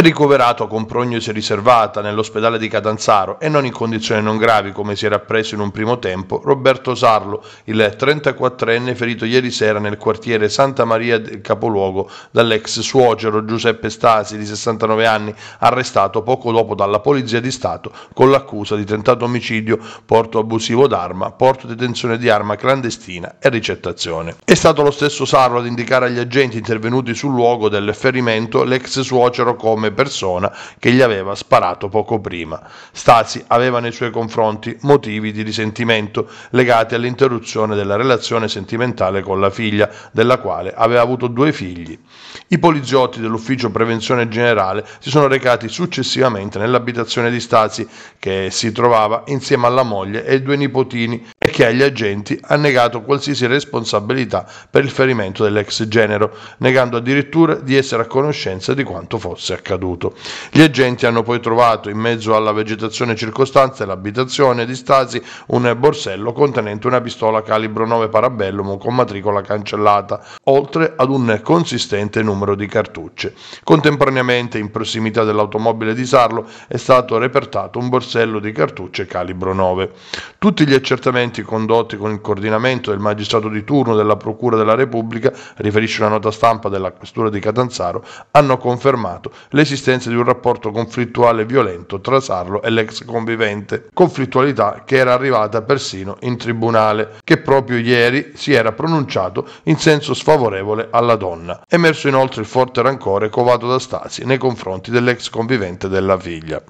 ricoverato con prognosi riservata nell'ospedale di Catanzaro e non in condizioni non gravi come si era appreso in un primo tempo, Roberto Sarlo, il 34enne ferito ieri sera nel quartiere Santa Maria del Capoluogo dall'ex suocero Giuseppe Stasi di 69 anni, arrestato poco dopo dalla Polizia di Stato con l'accusa di tentato omicidio, porto abusivo d'arma, porto detenzione di arma clandestina e ricettazione. È stato lo stesso Sarlo ad indicare agli agenti intervenuti sul luogo del ferimento l'ex suocero come persona che gli aveva sparato poco prima. Stasi aveva nei suoi confronti motivi di risentimento legati all'interruzione della relazione sentimentale con la figlia, della quale aveva avuto due figli. I poliziotti dell'ufficio prevenzione generale si sono recati successivamente nell'abitazione di Stasi, che si trovava insieme alla moglie e ai due nipotini, e che agli agenti ha negato qualsiasi responsabilità per il ferimento dell'ex genero, negando addirittura di essere a conoscenza di quanto fosse accaduto accaduto. Gli agenti hanno poi trovato in mezzo alla vegetazione circostante l'abitazione di Stasi un borsello contenente una pistola calibro 9 Parabellum con matricola cancellata, oltre ad un consistente numero di cartucce. Contemporaneamente, in prossimità dell'automobile di Sarlo, è stato repertato un borsello di cartucce calibro 9. Tutti gli accertamenti condotti con il coordinamento del magistrato di turno della Procura della Repubblica, riferisce una nota stampa della Questura di Catanzaro, hanno confermato le l'esistenza di un rapporto conflittuale violento tra Sarlo e l'ex convivente, conflittualità che era arrivata persino in tribunale, che proprio ieri si era pronunciato in senso sfavorevole alla donna. Emerso inoltre il forte rancore covato da Stasi nei confronti dell'ex convivente della figlia.